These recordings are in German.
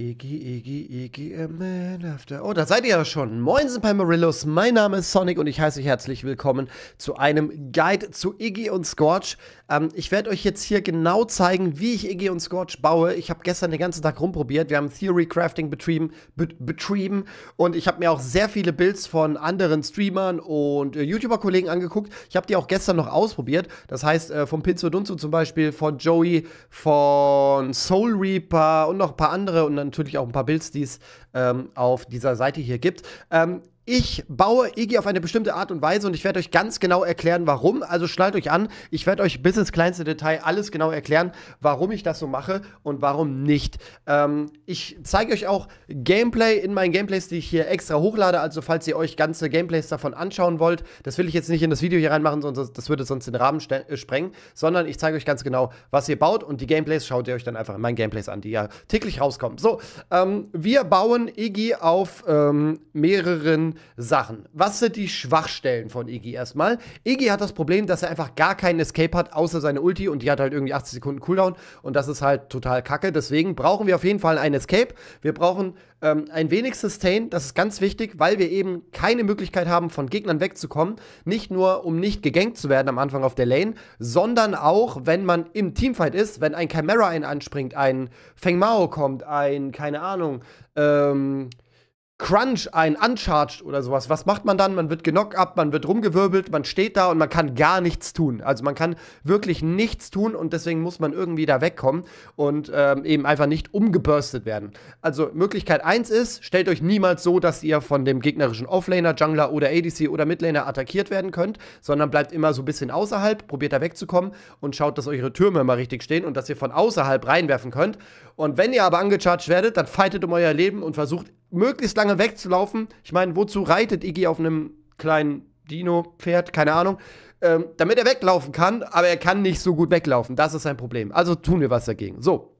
Iggy, Iggy, Iggy, a man after. Oh, da seid ihr ja schon. Moinsen Palmarillos, mein Name ist Sonic und ich heiße euch herzlich willkommen zu einem Guide zu Iggy und Scorch. Ähm, ich werde euch jetzt hier genau zeigen, wie ich Iggy und Scorch baue. Ich habe gestern den ganzen Tag rumprobiert. Wir haben Theory Crafting betrieben, be betrieben und ich habe mir auch sehr viele Builds von anderen Streamern und äh, YouTuber-Kollegen angeguckt. Ich habe die auch gestern noch ausprobiert. Das heißt, äh, von Pizzo Dunzo zum Beispiel, von Joey, von Soul Reaper und noch ein paar andere und dann natürlich auch ein paar Builds, die es ähm, auf dieser Seite hier gibt. Ähm, ich baue Iggy auf eine bestimmte Art und Weise und ich werde euch ganz genau erklären, warum. Also schnallt euch an. Ich werde euch bis ins kleinste Detail alles genau erklären, warum ich das so mache und warum nicht. Ähm, ich zeige euch auch Gameplay in meinen Gameplays, die ich hier extra hochlade. Also falls ihr euch ganze Gameplays davon anschauen wollt, das will ich jetzt nicht in das Video hier reinmachen, sonst, das würde sonst den Rahmen äh, sprengen, sondern ich zeige euch ganz genau, was ihr baut und die Gameplays schaut ihr euch dann einfach in meinen Gameplays an, die ja täglich rauskommen. So, ähm, wir bauen Iggy auf ähm, mehreren Sachen. Was sind die Schwachstellen von Iggy erstmal? Iggy hat das Problem, dass er einfach gar keinen Escape hat, außer seine Ulti und die hat halt irgendwie 80 Sekunden Cooldown und das ist halt total kacke. Deswegen brauchen wir auf jeden Fall einen Escape. Wir brauchen ähm, ein wenig Sustain, das ist ganz wichtig, weil wir eben keine Möglichkeit haben, von Gegnern wegzukommen. Nicht nur, um nicht gegankt zu werden am Anfang auf der Lane, sondern auch, wenn man im Teamfight ist, wenn ein Chimera einen anspringt, ein Feng Mao kommt, ein, keine Ahnung, ähm, Crunch ein, uncharged oder sowas, was macht man dann? Man wird genockt ab, man wird rumgewirbelt, man steht da und man kann gar nichts tun. Also man kann wirklich nichts tun und deswegen muss man irgendwie da wegkommen und ähm, eben einfach nicht umgeburstet werden. Also Möglichkeit 1 ist, stellt euch niemals so, dass ihr von dem gegnerischen Offlaner, Jungler oder ADC oder Midlaner attackiert werden könnt, sondern bleibt immer so ein bisschen außerhalb, probiert da wegzukommen und schaut, dass eure Türme immer richtig stehen und dass ihr von außerhalb reinwerfen könnt. Und wenn ihr aber angecharged werdet, dann fightet um euer Leben und versucht möglichst lange wegzulaufen. Ich meine, wozu reitet Iggy auf einem kleinen Dino-Pferd? Keine Ahnung. Ähm, damit er weglaufen kann, aber er kann nicht so gut weglaufen. Das ist sein Problem. Also tun wir was dagegen. So.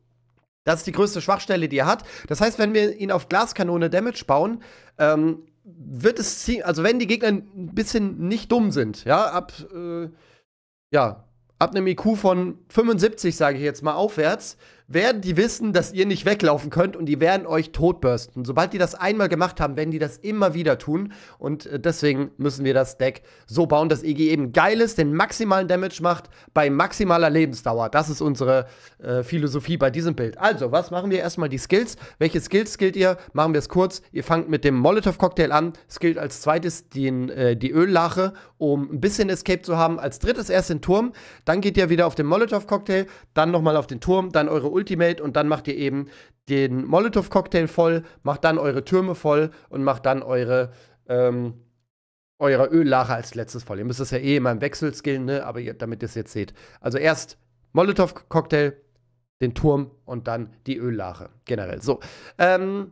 Das ist die größte Schwachstelle, die er hat. Das heißt, wenn wir ihn auf Glaskanone Damage bauen, ähm, wird es ziehen, also wenn die Gegner ein bisschen nicht dumm sind, ja, ab, äh, ja, ab einem IQ von 75, sage ich jetzt mal, aufwärts, werden die wissen, dass ihr nicht weglaufen könnt und die werden euch totbürsten. Sobald die das einmal gemacht haben, werden die das immer wieder tun. Und äh, deswegen müssen wir das Deck so bauen, dass EG eben geil ist, den maximalen Damage macht bei maximaler Lebensdauer. Das ist unsere äh, Philosophie bei diesem Bild. Also, was machen wir erstmal die Skills? Welche Skills skillt ihr? Machen wir es kurz. Ihr fangt mit dem Molotov-Cocktail an, skillt als zweites den, äh, die Öllache, um ein bisschen Escape zu haben. Als drittes erst den Turm, dann geht ihr wieder auf den Molotov-Cocktail, dann nochmal auf den Turm, dann eure Ulti Ultimate und dann macht ihr eben den molotov cocktail voll, macht dann eure Türme voll und macht dann eure, ähm, eure Öllache als letztes voll. Ihr müsst das ja eh immer im Wechsel skillen, ne? aber ihr, damit ihr es jetzt seht. Also erst molotov cocktail den Turm und dann die Öllache generell. So, ähm,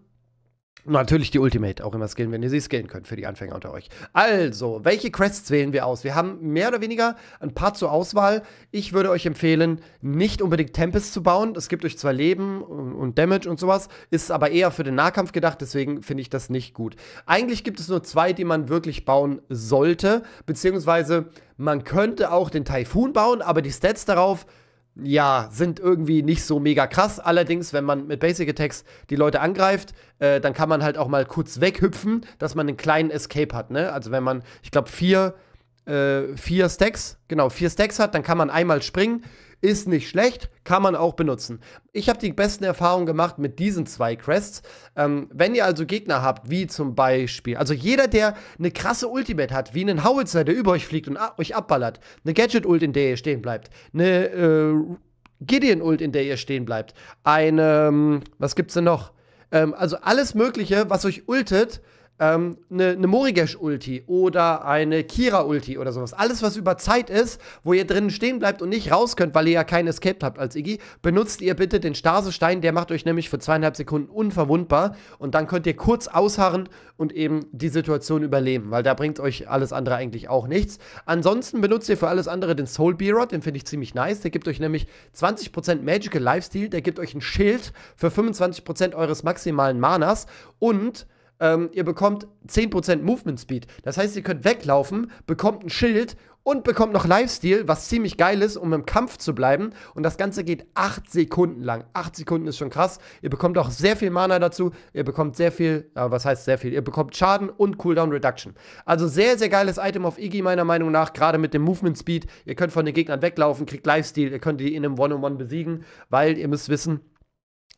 Natürlich die Ultimate auch immer skillen, wenn ihr sie skillen könnt, für die Anfänger unter euch. Also, welche Crests wählen wir aus? Wir haben mehr oder weniger ein paar zur Auswahl. Ich würde euch empfehlen, nicht unbedingt Tempest zu bauen. Es gibt euch zwar Leben und Damage und sowas, ist aber eher für den Nahkampf gedacht, deswegen finde ich das nicht gut. Eigentlich gibt es nur zwei, die man wirklich bauen sollte, beziehungsweise man könnte auch den Typhoon bauen, aber die Stats darauf ja, sind irgendwie nicht so mega krass. Allerdings, wenn man mit Basic Attacks die Leute angreift, äh, dann kann man halt auch mal kurz weghüpfen, dass man einen kleinen Escape hat. Ne? Also wenn man, ich glaube, vier, äh, vier Stacks, genau, vier Stacks hat, dann kann man einmal springen ist nicht schlecht, kann man auch benutzen. Ich habe die besten Erfahrungen gemacht mit diesen zwei Crests. Ähm, wenn ihr also Gegner habt, wie zum Beispiel, also jeder, der eine krasse Ultimate hat, wie einen Howitzer, der über euch fliegt und euch abballert, eine Gadget-Ult, in der ihr stehen bleibt, eine äh, Gideon-Ult, in der ihr stehen bleibt, eine, ähm, was gibt's denn noch? Ähm, also alles Mögliche, was euch ultet, ähm, eine, eine Morigesh-Ulti oder eine Kira-Ulti oder sowas. Alles, was über Zeit ist, wo ihr drinnen stehen bleibt und nicht raus könnt, weil ihr ja keinen Escape habt als Iggy, benutzt ihr bitte den Stasestein. Der macht euch nämlich für zweieinhalb Sekunden unverwundbar und dann könnt ihr kurz ausharren und eben die Situation überleben, weil da bringt euch alles andere eigentlich auch nichts. Ansonsten benutzt ihr für alles andere den Soul Beerot, den finde ich ziemlich nice. Der gibt euch nämlich 20% Magical Lifesteal, der gibt euch ein Schild für 25% eures maximalen Manas und ähm, ihr bekommt 10% Movement Speed. Das heißt, ihr könnt weglaufen, bekommt ein Schild und bekommt noch Lifesteal, was ziemlich geil ist, um im Kampf zu bleiben. Und das Ganze geht 8 Sekunden lang. 8 Sekunden ist schon krass. Ihr bekommt auch sehr viel Mana dazu. Ihr bekommt sehr viel, äh, was heißt sehr viel? Ihr bekommt Schaden und Cooldown Reduction. Also sehr, sehr geiles Item auf Iggy, meiner Meinung nach. Gerade mit dem Movement Speed. Ihr könnt von den Gegnern weglaufen, kriegt Lifesteal. Ihr könnt die in einem One-on-One -on -One besiegen, weil ihr müsst wissen,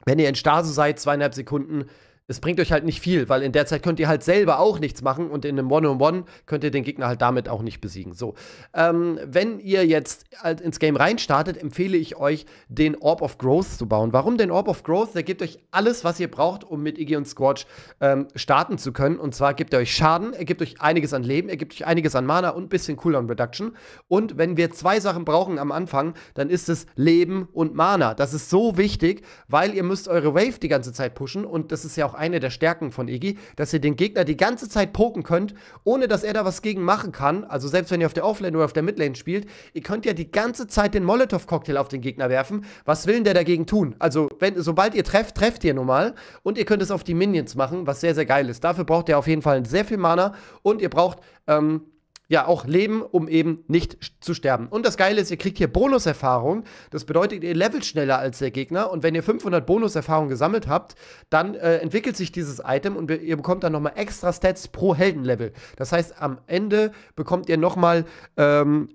wenn ihr in Stase seid, zweieinhalb Sekunden es bringt euch halt nicht viel, weil in der Zeit könnt ihr halt selber auch nichts machen und in einem One-on-One -on -One könnt ihr den Gegner halt damit auch nicht besiegen. So, ähm, wenn ihr jetzt halt ins Game reinstartet, empfehle ich euch, den Orb of Growth zu bauen. Warum den Orb of Growth? Der gibt euch alles, was ihr braucht, um mit Iggy und Squatch ähm, starten zu können. Und zwar gibt er euch Schaden, er gibt euch einiges an Leben, er gibt euch einiges an Mana und ein bisschen Cooldown Reduction. Und wenn wir zwei Sachen brauchen am Anfang, dann ist es Leben und Mana. Das ist so wichtig, weil ihr müsst eure Wave die ganze Zeit pushen und das ist ja auch eine der Stärken von Iggy, dass ihr den Gegner die ganze Zeit poken könnt, ohne dass er da was gegen machen kann. Also selbst wenn ihr auf der Offlane oder auf der Midlane spielt, ihr könnt ja die ganze Zeit den Molotow-Cocktail auf den Gegner werfen. Was will denn der dagegen tun? Also wenn, sobald ihr trefft, trefft ihr nun mal. Und ihr könnt es auf die Minions machen, was sehr, sehr geil ist. Dafür braucht ihr auf jeden Fall sehr viel Mana und ihr braucht... Ähm, ja auch leben, um eben nicht zu sterben. Und das Geile ist, ihr kriegt hier Bonuserfahrung. Das bedeutet, ihr levelt schneller als der Gegner. Und wenn ihr 500 Bonuserfahrung gesammelt habt, dann äh, entwickelt sich dieses Item und ihr bekommt dann nochmal extra Stats pro Heldenlevel. Das heißt, am Ende bekommt ihr nochmal ähm,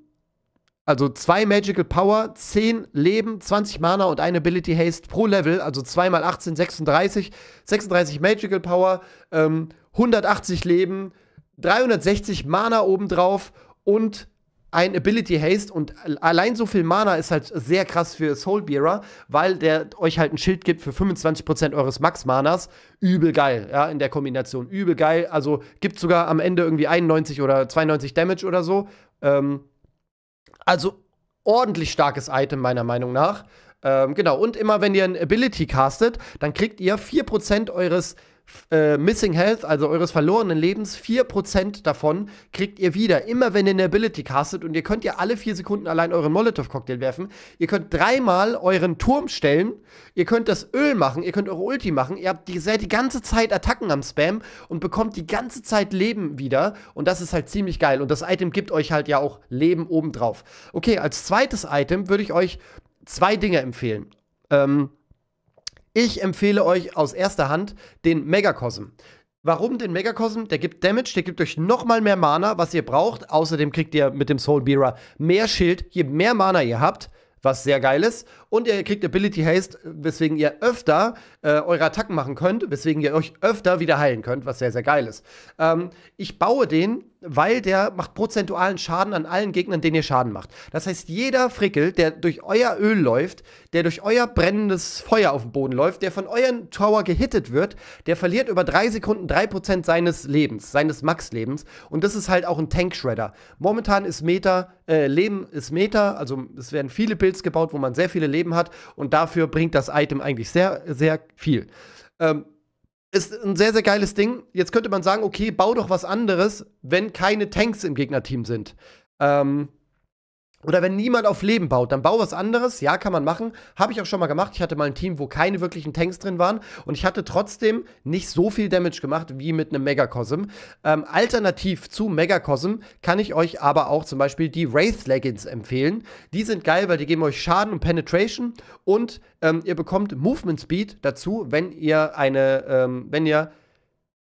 also zwei Magical Power, 10 Leben, 20 Mana und eine Ability Haste pro Level, also 2 mal 18, 36, 36 Magical Power, ähm, 180 Leben, 360 Mana obendrauf und ein Ability Haste und allein so viel Mana ist halt sehr krass für Soulbearer, weil der euch halt ein Schild gibt für 25% eures Max-Manas. Übel geil, ja, in der Kombination. Übel geil. Also gibt sogar am Ende irgendwie 91 oder 92 Damage oder so. Ähm, also ordentlich starkes Item, meiner Meinung nach. Ähm, genau, und immer wenn ihr ein Ability castet, dann kriegt ihr 4% eures äh, Missing Health, also eures verlorenen Lebens, 4% davon kriegt ihr wieder. Immer wenn ihr eine Ability castet und ihr könnt ja alle 4 Sekunden allein euren Molotov-Cocktail werfen. Ihr könnt dreimal euren Turm stellen, ihr könnt das Öl machen, ihr könnt eure Ulti machen, ihr habt die, seid die ganze Zeit Attacken am Spam und bekommt die ganze Zeit Leben wieder. Und das ist halt ziemlich geil. Und das Item gibt euch halt ja auch Leben obendrauf. Okay, als zweites Item würde ich euch zwei Dinge empfehlen. Ähm, ich empfehle euch aus erster Hand den Megakosm. Warum den Megakosm? Der gibt Damage, der gibt euch nochmal mehr Mana, was ihr braucht. Außerdem kriegt ihr mit dem Soul Beerer mehr Schild, je mehr Mana ihr habt, was sehr geil ist. Und ihr kriegt Ability Haste, weswegen ihr öfter äh, eure Attacken machen könnt, weswegen ihr euch öfter wieder heilen könnt, was sehr, sehr geil ist. Ähm, ich baue den, weil der macht prozentualen Schaden an allen Gegnern, denen ihr Schaden macht. Das heißt, jeder Frickel, der durch euer Öl läuft, der durch euer brennendes Feuer auf dem Boden läuft, der von euren Tower gehittet wird, der verliert über drei Sekunden 3% seines Lebens, seines Max-Lebens. Und das ist halt auch ein Tank-Shredder. Momentan ist Meta, äh, Leben ist Meta, also es werden viele Builds gebaut, wo man sehr viele Leben gegeben hat. Und dafür bringt das Item eigentlich sehr, sehr viel. Ähm, ist ein sehr, sehr geiles Ding. Jetzt könnte man sagen, okay, bau doch was anderes, wenn keine Tanks im Gegnerteam sind. Ähm, oder wenn niemand auf Leben baut, dann bau was anderes. Ja, kann man machen. Habe ich auch schon mal gemacht. Ich hatte mal ein Team, wo keine wirklichen Tanks drin waren. Und ich hatte trotzdem nicht so viel Damage gemacht wie mit einem Megacosm. Ähm, alternativ zu Megacosm kann ich euch aber auch zum Beispiel die Wraith Leggings empfehlen. Die sind geil, weil die geben euch Schaden und Penetration. Und ähm, ihr bekommt Movement Speed dazu, wenn ihr eine, ähm, wenn ihr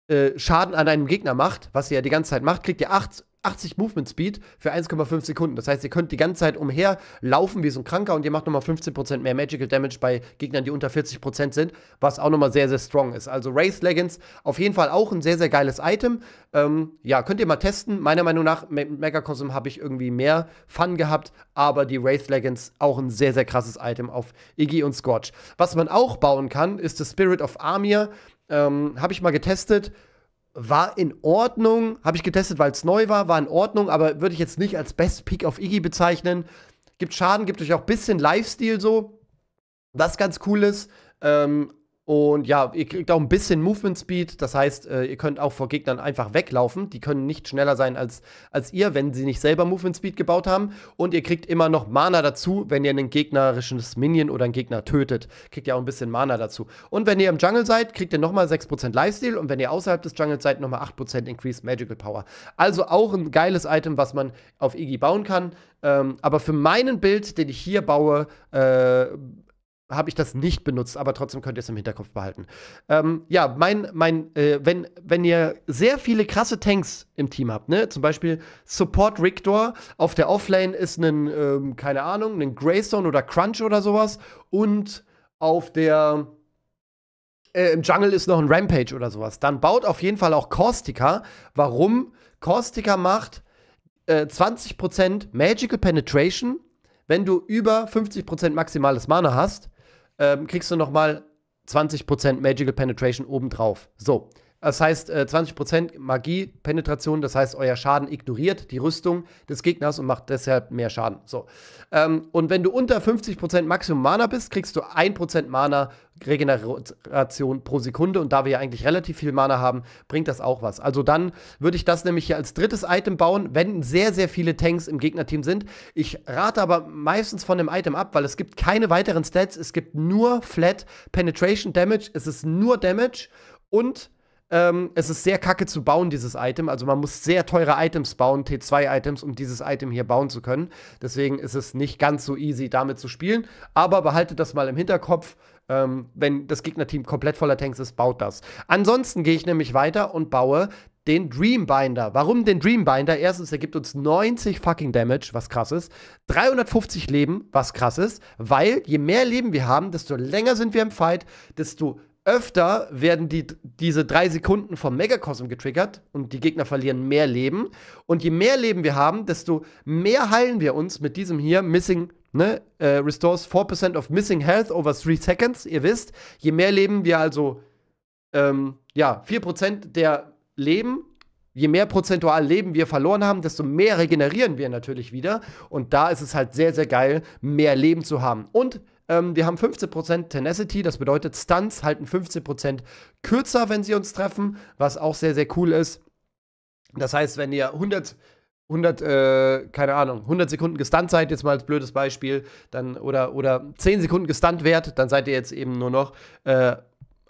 äh, Schaden an einem Gegner macht, was ihr ja die ganze Zeit macht, kriegt ihr 8 80 Movement Speed für 1,5 Sekunden. Das heißt, ihr könnt die ganze Zeit umherlaufen wie so ein Kranker und ihr macht nochmal 15% mehr Magical Damage bei Gegnern, die unter 40% sind, was auch nochmal sehr, sehr strong ist. Also Wraith Leggings auf jeden Fall auch ein sehr, sehr geiles Item. Ähm, ja, könnt ihr mal testen. Meiner Meinung nach, mit Megacosm habe ich irgendwie mehr Fun gehabt, aber die Wraith Leggings auch ein sehr, sehr krasses Item auf Iggy und Squatch. Was man auch bauen kann, ist das Spirit of Amir. Ähm, habe ich mal getestet war in Ordnung, habe ich getestet, weil es neu war, war in Ordnung, aber würde ich jetzt nicht als Best Pick auf Iggy bezeichnen. Gibt Schaden, gibt euch auch ein bisschen Lifestyle so, was ganz cool ist. Ähm, und ja, ihr kriegt auch ein bisschen Movement Speed. Das heißt, äh, ihr könnt auch vor Gegnern einfach weglaufen. Die können nicht schneller sein als, als ihr, wenn sie nicht selber Movement Speed gebaut haben. Und ihr kriegt immer noch Mana dazu, wenn ihr einen gegnerisches Minion oder einen Gegner tötet. Kriegt ihr auch ein bisschen Mana dazu. Und wenn ihr im Jungle seid, kriegt ihr nochmal 6% Lifesteal. Und wenn ihr außerhalb des Jungles seid, nochmal 8% Increased Magical Power. Also auch ein geiles Item, was man auf Iggy bauen kann. Ähm, aber für meinen Bild, den ich hier baue, äh, habe ich das nicht benutzt, aber trotzdem könnt ihr es im Hinterkopf behalten. Ähm, ja, mein, mein, äh, wenn, wenn ihr sehr viele krasse Tanks im Team habt, ne, zum Beispiel Support Rictor auf der Offlane ist ein, ähm, keine Ahnung, ein Greystone oder Crunch oder sowas und auf der äh, im Jungle ist noch ein Rampage oder sowas. Dann baut auf jeden Fall auch Caustica. Warum? Caustica macht äh, 20% Magical Penetration, wenn du über 50% maximales Mana hast ähm, kriegst du nochmal 20% Magical Penetration obendrauf. So. Das heißt, äh, 20% Magie, Penetration, das heißt, euer Schaden ignoriert die Rüstung des Gegners und macht deshalb mehr Schaden. So. Ähm, und wenn du unter 50% Maximum Mana bist, kriegst du 1% Mana Regeneration pro Sekunde. Und da wir ja eigentlich relativ viel Mana haben, bringt das auch was. Also dann würde ich das nämlich hier als drittes Item bauen, wenn sehr, sehr viele Tanks im Gegnerteam sind. Ich rate aber meistens von dem Item ab, weil es gibt keine weiteren Stats. Es gibt nur Flat Penetration Damage. Es ist nur Damage. Und ähm, es ist sehr kacke zu bauen, dieses Item. Also man muss sehr teure Items bauen, T2-Items, um dieses Item hier bauen zu können. Deswegen ist es nicht ganz so easy, damit zu spielen. Aber behaltet das mal im Hinterkopf. Ähm, wenn das Gegnerteam komplett voller Tanks ist, baut das. Ansonsten gehe ich nämlich weiter und baue den Dreambinder. Warum den Dreambinder? Erstens, er gibt uns 90 fucking Damage, was krass ist. 350 Leben, was krass ist. Weil je mehr Leben wir haben, desto länger sind wir im Fight, desto öfter werden die, diese drei Sekunden vom Megakosm getriggert und die Gegner verlieren mehr Leben. Und je mehr Leben wir haben, desto mehr heilen wir uns mit diesem hier Missing Ne? Äh, restores 4% of missing health over 3 seconds. Ihr wisst, je mehr Leben wir also, ähm, ja, 4% der Leben, je mehr prozentual Leben wir verloren haben, desto mehr regenerieren wir natürlich wieder. Und da ist es halt sehr, sehr geil, mehr Leben zu haben. Und ähm, wir haben 15% Tenacity, das bedeutet, Stunts halten 15% kürzer, wenn sie uns treffen, was auch sehr, sehr cool ist. Das heißt, wenn ihr 100 100, äh, keine Ahnung, 100 Sekunden gestunt seid, jetzt mal als blödes Beispiel, dann, oder, oder 10 Sekunden gestunt wert, dann seid ihr jetzt eben nur noch äh,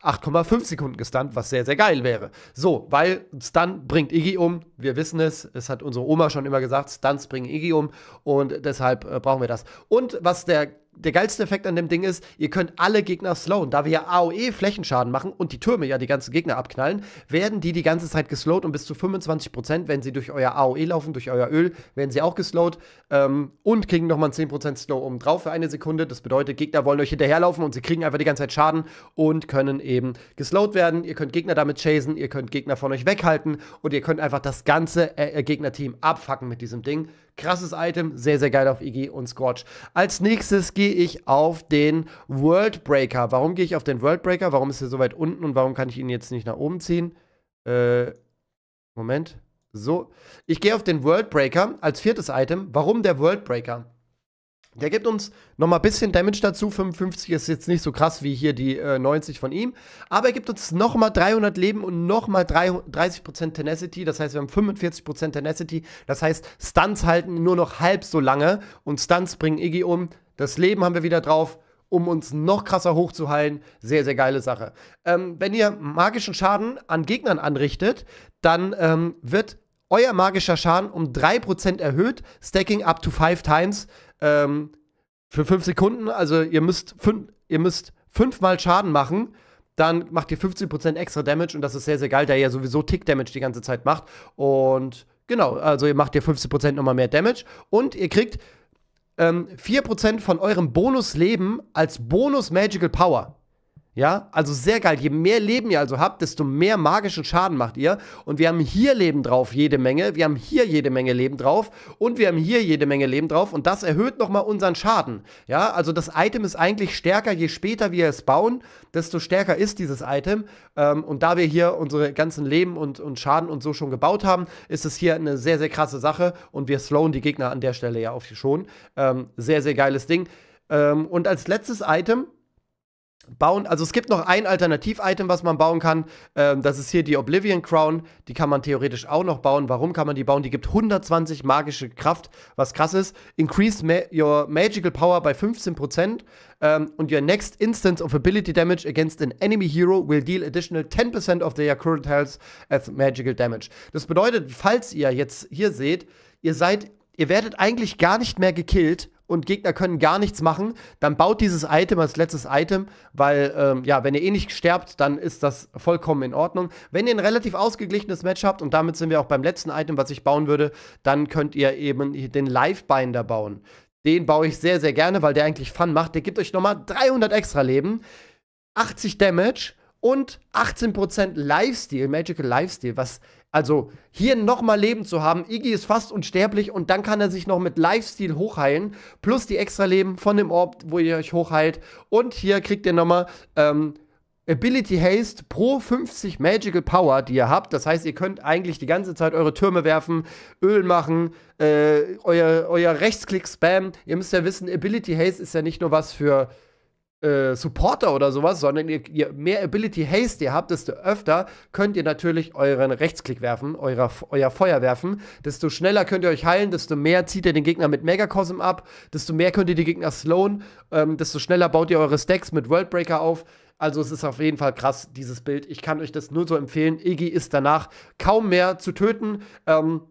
8,5 Sekunden gestunt, was sehr, sehr geil wäre. So, weil Stunt bringt Iggy um. Wir wissen es. Es hat unsere Oma schon immer gesagt, Stunts bringen Iggy um. Und deshalb äh, brauchen wir das. Und was der der geilste Effekt an dem Ding ist, ihr könnt alle Gegner slowen. Da wir ja AOE Flächenschaden machen und die Türme ja die ganzen Gegner abknallen, werden die die ganze Zeit geslowt und bis zu 25%, wenn sie durch euer AOE laufen, durch euer Öl, werden sie auch geslowt ähm, und kriegen nochmal 10% Slow oben drauf für eine Sekunde. Das bedeutet, Gegner wollen euch hinterherlaufen und sie kriegen einfach die ganze Zeit Schaden und können eben geslowt werden. Ihr könnt Gegner damit chasen, ihr könnt Gegner von euch weghalten und ihr könnt einfach das ganze äh, äh Gegnerteam abfacken mit diesem Ding. Krasses Item, sehr, sehr geil auf IG und Scorch. Als nächstes geht gehe ich auf den Worldbreaker. Warum gehe ich auf den Worldbreaker? Warum ist er so weit unten und warum kann ich ihn jetzt nicht nach oben ziehen? Äh, Moment. So. Ich gehe auf den Worldbreaker als viertes Item. Warum der Worldbreaker? Der gibt uns nochmal ein bisschen Damage dazu. 55 ist jetzt nicht so krass wie hier die äh, 90 von ihm. Aber er gibt uns nochmal 300 Leben und nochmal 30% Tenacity. Das heißt, wir haben 45% Tenacity. Das heißt, Stunts halten nur noch halb so lange. Und Stunts bringen Iggy um. Das Leben haben wir wieder drauf, um uns noch krasser hochzuheilen. Sehr, sehr geile Sache. Ähm, wenn ihr magischen Schaden an Gegnern anrichtet, dann ähm, wird euer magischer Schaden um 3% erhöht, stacking up to 5 times ähm, für 5 Sekunden. Also ihr müsst, fün ihr müsst fünfmal Schaden machen, dann macht ihr 15% extra Damage und das ist sehr, sehr geil, da ihr ja sowieso Tick-Damage die ganze Zeit macht. Und genau, also ihr macht ihr 15% nochmal mehr Damage und ihr kriegt ähm, 4% von eurem Bonusleben als Bonus Magical Power. Ja, also sehr geil. Je mehr Leben ihr also habt, desto mehr magischen Schaden macht ihr. Und wir haben hier Leben drauf, jede Menge. Wir haben hier jede Menge Leben drauf. Und wir haben hier jede Menge Leben drauf. Und das erhöht nochmal unseren Schaden. Ja, also das Item ist eigentlich stärker. Je später wir es bauen, desto stärker ist dieses Item. Ähm, und da wir hier unsere ganzen Leben und, und Schaden und so schon gebaut haben, ist es hier eine sehr, sehr krasse Sache. Und wir slowen die Gegner an der Stelle ja auch schon. Ähm, sehr, sehr geiles Ding. Ähm, und als letztes Item bauen. Also es gibt noch ein Alternativ-Item, was man bauen kann. Ähm, das ist hier die Oblivion Crown. Die kann man theoretisch auch noch bauen. Warum kann man die bauen? Die gibt 120 magische Kraft, was krass ist. Increase ma your magical power by 15%. Ähm, your next instance of ability damage against an enemy hero will deal additional 10% of their current health as magical damage. Das bedeutet, falls ihr jetzt hier seht, ihr seid ihr werdet eigentlich gar nicht mehr gekillt und Gegner können gar nichts machen, dann baut dieses Item als letztes Item, weil, ähm, ja, wenn ihr eh nicht sterbt, dann ist das vollkommen in Ordnung. Wenn ihr ein relativ ausgeglichenes Match habt, und damit sind wir auch beim letzten Item, was ich bauen würde, dann könnt ihr eben den Lifebinder bauen. Den baue ich sehr, sehr gerne, weil der eigentlich Fun macht. Der gibt euch nochmal 300 extra Leben, 80 Damage und 18% Lifesteal, Magical Lifesteal, was also hier nochmal Leben zu haben, Iggy ist fast unsterblich und dann kann er sich noch mit Lifestyle hochheilen, plus die extra Leben von dem Orb, wo ihr euch hochheilt. Und hier kriegt ihr nochmal ähm, Ability Haste pro 50 Magical Power, die ihr habt. Das heißt, ihr könnt eigentlich die ganze Zeit eure Türme werfen, Öl machen, äh, euer, euer Rechtsklick spam. Ihr müsst ja wissen, Ability Haste ist ja nicht nur was für äh, Supporter oder sowas, sondern ihr, ihr, mehr Ability Haste ihr habt, desto öfter könnt ihr natürlich euren Rechtsklick werfen, euer, euer Feuer werfen. Desto schneller könnt ihr euch heilen, desto mehr zieht ihr den Gegner mit Megacosm ab, desto mehr könnt ihr die Gegner slowen, ähm, desto schneller baut ihr eure Stacks mit Worldbreaker auf. Also es ist auf jeden Fall krass, dieses Bild. Ich kann euch das nur so empfehlen. Iggy ist danach kaum mehr zu töten. Ähm,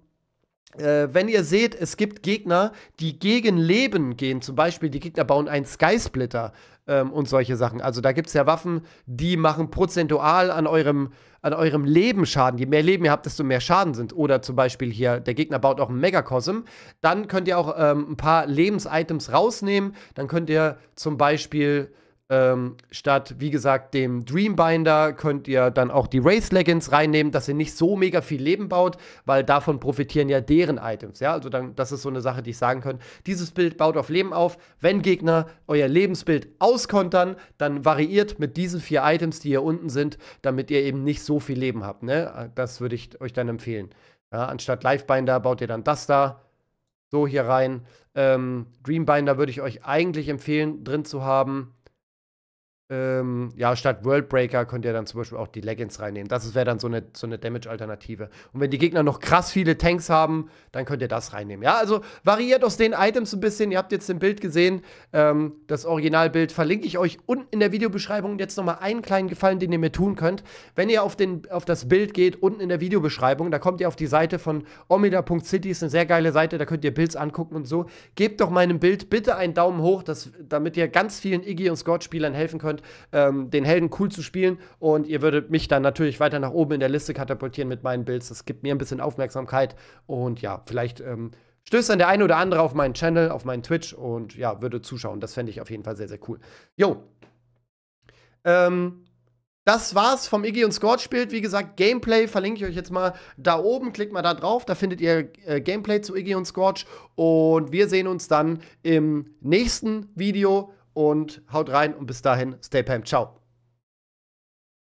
äh, wenn ihr seht, es gibt Gegner, die gegen Leben gehen, zum Beispiel die Gegner bauen einen Skysplitter ähm, und solche Sachen. Also da gibt es ja Waffen, die machen prozentual an eurem, an eurem Leben Schaden. Je mehr Leben ihr habt, desto mehr Schaden sind. Oder zum Beispiel hier, der Gegner baut auch einen Megakosm. Dann könnt ihr auch ähm, ein paar Lebensitems rausnehmen. Dann könnt ihr zum Beispiel ähm, statt, wie gesagt, dem Dreambinder könnt ihr dann auch die Race Leggings reinnehmen, dass ihr nicht so mega viel Leben baut, weil davon profitieren ja deren Items. Ja, also dann, das ist so eine Sache, die ich sagen könnte. Dieses Bild baut auf Leben auf. Wenn Gegner euer Lebensbild auskontern, dann variiert mit diesen vier Items, die hier unten sind, damit ihr eben nicht so viel Leben habt. Ne? Das würde ich euch dann empfehlen. Ja, anstatt Lifebinder baut ihr dann das da so hier rein. Ähm, Dreambinder würde ich euch eigentlich empfehlen, drin zu haben. Ähm, ja, statt Worldbreaker könnt ihr dann zum Beispiel auch die Leggings reinnehmen. Das wäre dann so eine, so eine Damage-Alternative. Und wenn die Gegner noch krass viele Tanks haben, dann könnt ihr das reinnehmen. Ja, also variiert aus den Items ein bisschen. Ihr habt jetzt ein Bild gesehen. Ähm, das Originalbild verlinke ich euch unten in der Videobeschreibung. Jetzt nochmal einen kleinen Gefallen, den ihr mir tun könnt. Wenn ihr auf, den, auf das Bild geht, unten in der Videobeschreibung, da kommt ihr auf die Seite von omida.city. Ist eine sehr geile Seite, da könnt ihr Builds angucken und so. Gebt doch meinem Bild bitte einen Daumen hoch, dass, damit ihr ganz vielen Iggy- und Scott-Spielern helfen könnt ähm, den Helden cool zu spielen. Und ihr würdet mich dann natürlich weiter nach oben in der Liste katapultieren mit meinen Builds. Das gibt mir ein bisschen Aufmerksamkeit. Und ja, vielleicht ähm, stößt dann der eine oder andere auf meinen Channel, auf meinen Twitch und ja, würde zuschauen. Das fände ich auf jeden Fall sehr, sehr cool. Jo. Ähm, das war's vom Iggy und Scorch Bild. Wie gesagt, Gameplay verlinke ich euch jetzt mal da oben. Klickt mal da drauf. Da findet ihr äh, Gameplay zu Iggy und Scorch. Und wir sehen uns dann im nächsten Video und haut rein und bis dahin, stay pam, ciao.